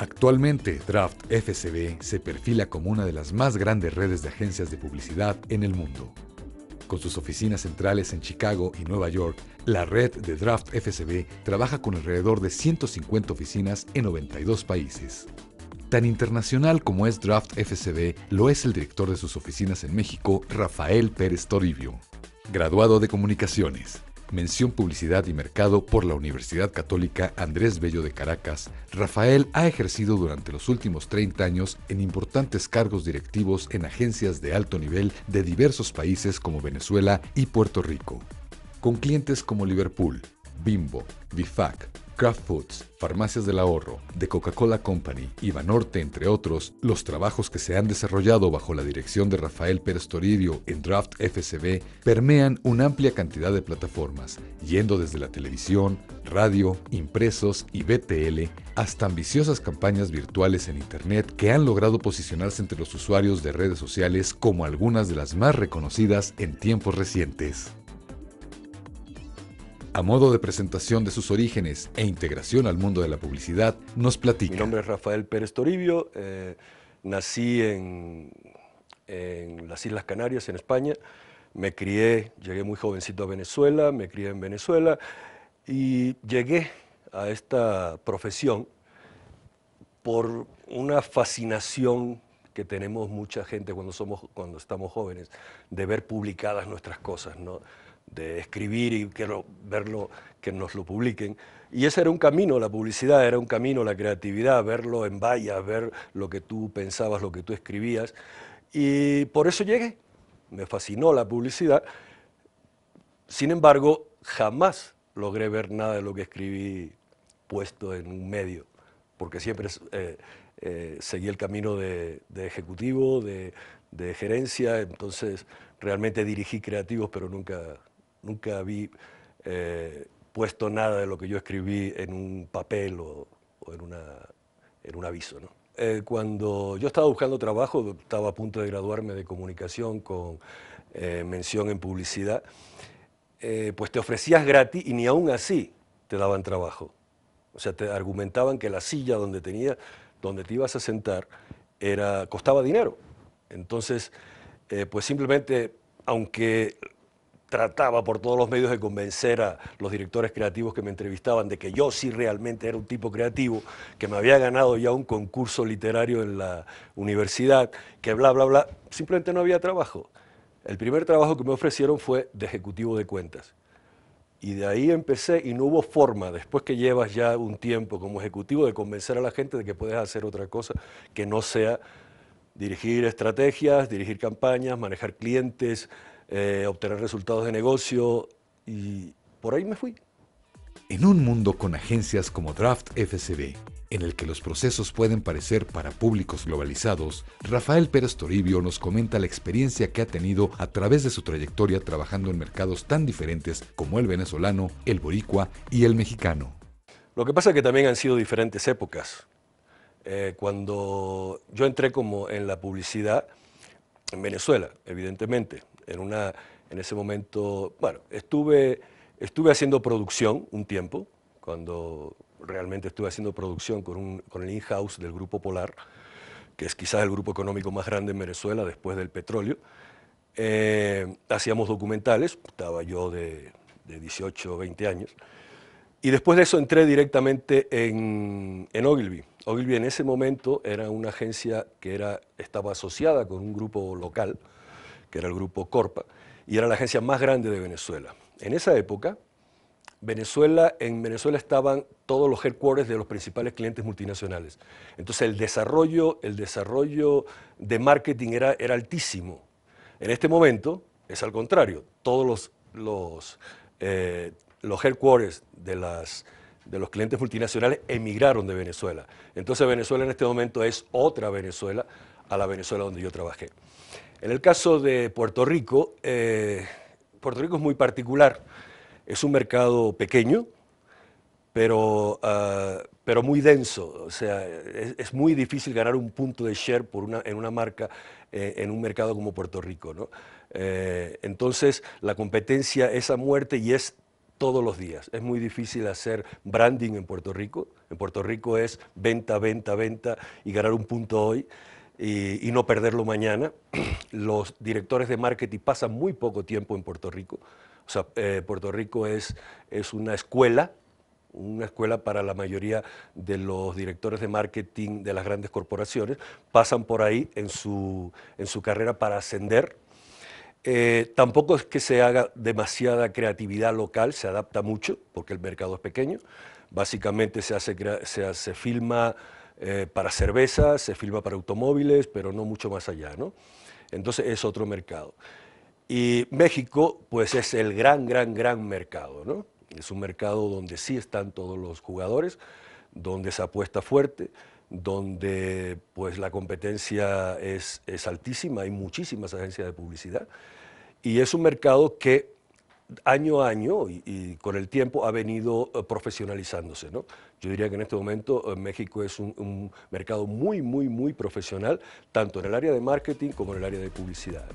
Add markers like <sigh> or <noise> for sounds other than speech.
Actualmente, Draft FCB se perfila como una de las más grandes redes de agencias de publicidad en el mundo. Con sus oficinas centrales en Chicago y Nueva York, la red de Draft FCB trabaja con alrededor de 150 oficinas en 92 países. Tan internacional como es Draft FCB, lo es el director de sus oficinas en México, Rafael Pérez Toribio. Graduado de Comunicaciones, mención publicidad y mercado por la Universidad Católica Andrés Bello de Caracas, Rafael ha ejercido durante los últimos 30 años en importantes cargos directivos en agencias de alto nivel de diversos países como Venezuela y Puerto Rico, con clientes como Liverpool, Bimbo, Bifac, Kraft Foods, Farmacias del Ahorro, de Coca-Cola Company y Banorte, entre otros, los trabajos que se han desarrollado bajo la dirección de Rafael Pérez Toribio en Draft FCB permean una amplia cantidad de plataformas, yendo desde la televisión, radio, impresos y BTL hasta ambiciosas campañas virtuales en Internet que han logrado posicionarse entre los usuarios de redes sociales como algunas de las más reconocidas en tiempos recientes. A modo de presentación de sus orígenes e integración al mundo de la publicidad, nos platica. Mi nombre es Rafael Pérez Toribio, eh, nací en, en las Islas Canarias, en España. Me crié, llegué muy jovencito a Venezuela, me crié en Venezuela y llegué a esta profesión por una fascinación que tenemos mucha gente cuando, somos, cuando estamos jóvenes, de ver publicadas nuestras cosas. ¿no? de escribir y quiero verlo, que nos lo publiquen. Y ese era un camino, la publicidad era un camino, la creatividad, verlo en vallas, ver lo que tú pensabas, lo que tú escribías. Y por eso llegué, me fascinó la publicidad. Sin embargo, jamás logré ver nada de lo que escribí puesto en un medio, porque siempre eh, eh, seguí el camino de, ejecutivo, de, de gerencia, entonces realmente dirigí creativos, pero nunca nunca vi eh, puesto nada de lo que yo escribí en un papel o, en, una, en un aviso. ¿no? Eh, cuando yo estaba buscando trabajo, estaba a punto de graduarme de comunicación con eh, mención en publicidad, pues te ofrecías gratis y ni aún así te daban trabajo. O sea, te argumentaban que la silla donde, donde te ibas a sentar era, costaba dinero. Entonces, pues simplemente, aunque trataba por todos los medios de convencer a los directores creativos que me entrevistaban de que yo sí realmente era un tipo creativo, que me había ganado ya un concurso literario en la universidad, que bla, bla, bla. Simplemente no había trabajo. El primer trabajo que me ofrecieron fue de ejecutivo de cuentas. Y de ahí empecé y no hubo forma, después que llevas ya un tiempo como ejecutivo, de convencer a la gente de que puedes hacer otra cosa que no sea dirigir estrategias, dirigir campañas, manejar clientes, eh, obtener resultados de negocio y por ahí me fui. En un mundo con agencias como Draft FCB, en el que los procesos pueden parecer para públicos globalizados, Rafael Pérez Toribio nos comenta la experiencia que ha tenido a través de su trayectoria trabajando en mercados tan diferentes como el venezolano, el boricua y el mexicano. Lo que pasa es que también han sido diferentes épocas. Eh, cuando yo entré como en la publicidad en Venezuela, evidentemente, en, una, en ese momento, bueno, estuve, estuve haciendo producción un tiempo, cuando realmente estuve haciendo producción con, un, con el in-house del Grupo Polar, que es quizás el grupo económico más grande en Venezuela después del petróleo. Eh, hacíamos documentales, estaba yo de, 18 o 20 años, y después de eso entré directamente en, en, Ogilvy. Ogilvy en ese momento era una agencia que era, estaba asociada con un grupo local, que era el grupo Corpa, y era la agencia más grande de Venezuela. En esa época, Venezuela, en Venezuela estaban todos los headquarters de los principales clientes multinacionales. Entonces el desarrollo, el desarrollo de marketing era, altísimo. En este momento es al contrario. Todos los, los, eh, los headquarters de, las, de los clientes multinacionales emigraron de Venezuela. Entonces Venezuela en este momento es otra Venezuela a la Venezuela donde yo trabajé. En el caso de Puerto Rico, eh, Puerto Rico es muy particular. Es un mercado pequeño, pero, ah, pero muy denso. O sea, es, muy difícil ganar un punto de share por una, en una marca eh, en un mercado como Puerto Rico. ¿no? Eh, entonces, la competencia es a muerte y es todos los días. Es muy difícil hacer branding en Puerto Rico. En Puerto Rico es venta, venta, venta y ganar un punto hoy y, no perderlo mañana. <clears throat> Los directores de marketing pasan muy poco tiempo en Puerto Rico. O sea, eh, Puerto Rico es, es una escuela una escuela para la mayoría de los directores de marketing de las grandes corporaciones, pasan por ahí en su, en su carrera para ascender. Eh, tampoco es que se haga demasiada creatividad local, se adapta mucho porque el mercado es pequeño. Básicamente se hace, se, se filma eh, para cervezas, se filma para automóviles, pero no mucho más allá, ¿no? Entonces es otro mercado. Y México, pues es el gran, gran, gran mercado, ¿no? Es un mercado donde sí están todos los jugadores, donde se apuesta fuerte, donde pues la competencia es, es altísima, hay muchísimas agencias de publicidad. Y es un mercado que año a año y, con el tiempo ha venido eh, profesionalizándose. ¿no? Yo diría que en este momento eh, México es un, mercado muy, muy, muy profesional, tanto en el área de marketing como en el área de publicidad.